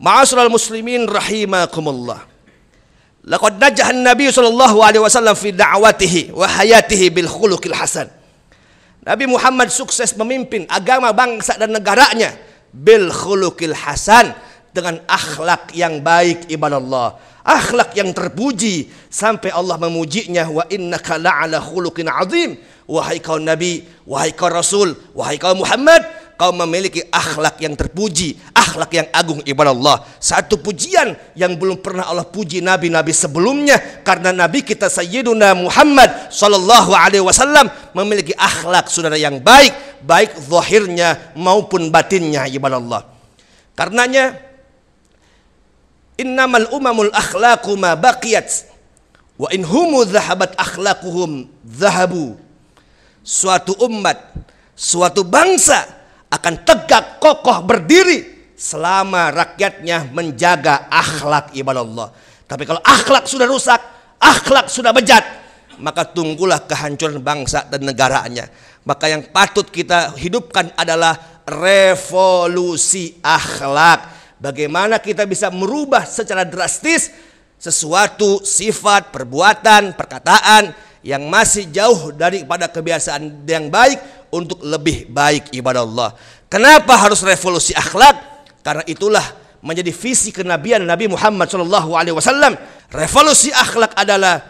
Ma'asral muslimin rahimakumullah. Laqad an Nabi sallallahu alaihi wasallam fi da'watihi wa hayatihi bil khuluqil hasan. Nabi Muhammad sukses memimpin agama bangsa dan negaranya bil khuluqil hasan dengan akhlak yang baik ibadah Allah. Akhlak yang terpuji sampai Allah memujinya wa innaka la'ala khuluqin azim. Wahai kau Nabi, wahai kau Rasul, wahai kau Muhammad, kau memiliki akhlak yang terpuji, akhlak yang agung ibadah Allah. Satu pujian yang belum pernah Allah puji nabi-nabi sebelumnya karena nabi kita Sayyiduna Muhammad sallallahu alaihi wasallam memiliki akhlak saudara yang baik, baik zahirnya maupun batinnya ibadah Allah. Karenanya innamal umamul akhlaqu ma baqiyat wa in humu dhahabat akhlaquhum dhahabu. Suatu umat, suatu bangsa akan tegak kokoh berdiri selama rakyatnya menjaga akhlak ibadah Allah. Tapi kalau akhlak sudah rusak, akhlak sudah bejat, maka tunggulah kehancuran bangsa dan negaranya. Maka yang patut kita hidupkan adalah revolusi akhlak. Bagaimana kita bisa merubah secara drastis sesuatu sifat, perbuatan, perkataan yang masih jauh daripada kebiasaan yang baik untuk lebih baik ibadah Allah. Kenapa harus revolusi akhlak? Karena itulah menjadi visi kenabian Nabi Muhammad Shallallahu Alaihi Wasallam. Revolusi akhlak adalah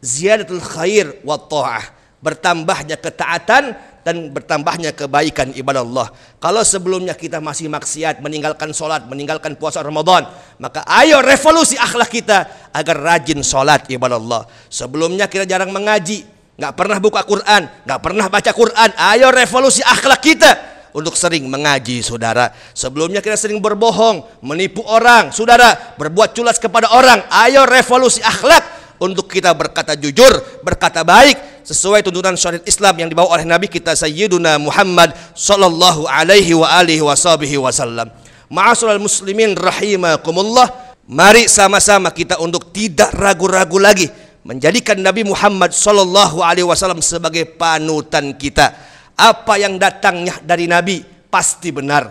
ziyadatul khair wa ta'ah. Bertambahnya ketaatan dan bertambahnya kebaikan ibadah Allah. Kalau sebelumnya kita masih maksiat, meninggalkan sholat, meninggalkan puasa Ramadan, maka ayo revolusi akhlak kita agar rajin sholat ibadah Allah. Sebelumnya kita jarang mengaji, nggak pernah buka Quran, nggak pernah baca Quran. Ayo revolusi akhlak kita untuk sering mengaji saudara. Sebelumnya kita sering berbohong, menipu orang, saudara, berbuat culas kepada orang. Ayo revolusi akhlak untuk kita berkata jujur, berkata baik sesuai tuntunan syariat Islam yang dibawa oleh Nabi kita Sayyiduna Muhammad sallallahu alaihi wa alihi wasallam. Ma'asulal muslimin rahimakumullah, mari sama-sama kita untuk tidak ragu-ragu lagi menjadikan Nabi Muhammad Shallallahu Alaihi Wasallam sebagai panutan kita. Apa yang datangnya dari Nabi pasti benar.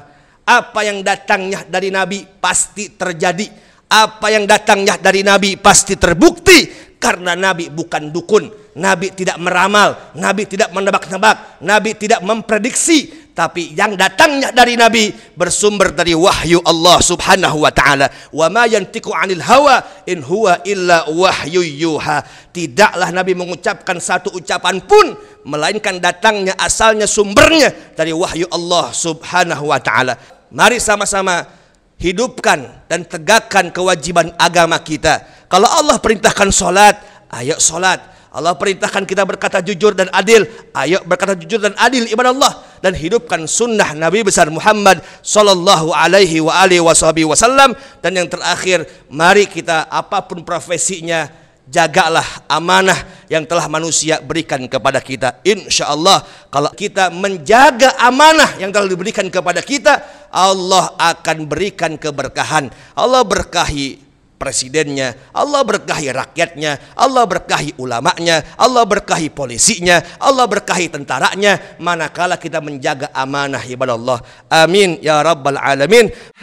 Apa yang datangnya dari Nabi pasti terjadi. Apa yang datangnya dari Nabi pasti terbukti karena Nabi bukan dukun. Nabi tidak meramal, Nabi tidak menebak-nebak, Nabi tidak memprediksi, tapi yang datangnya dari Nabi bersumber dari wahyu Allah Subhanahu wa taala. Wa ma yantiqu 'anil hawa in huwa illa wahyu yuha. Tidaklah Nabi mengucapkan satu ucapan pun melainkan datangnya asalnya sumbernya dari wahyu Allah Subhanahu wa taala. Mari sama-sama hidupkan dan tegakkan kewajiban agama kita. Kalau Allah perintahkan sholat, ayo sholat. Allah perintahkan kita berkata jujur dan adil, ayo berkata jujur dan adil ibadah Allah dan hidupkan sunnah Nabi besar Muhammad Sallallahu Alaihi wa alihi Wasallam dan yang terakhir mari kita apapun profesinya jagalah amanah yang telah manusia berikan kepada kita. Insya Allah kalau kita menjaga amanah yang telah diberikan kepada kita, Allah akan berikan keberkahan. Allah berkahi presidennya, Allah berkahi rakyatnya, Allah berkahi ulamanya, Allah berkahi polisinya, Allah berkahi tentaranya manakala kita menjaga amanah ibadah Allah. Amin ya rabbal alamin.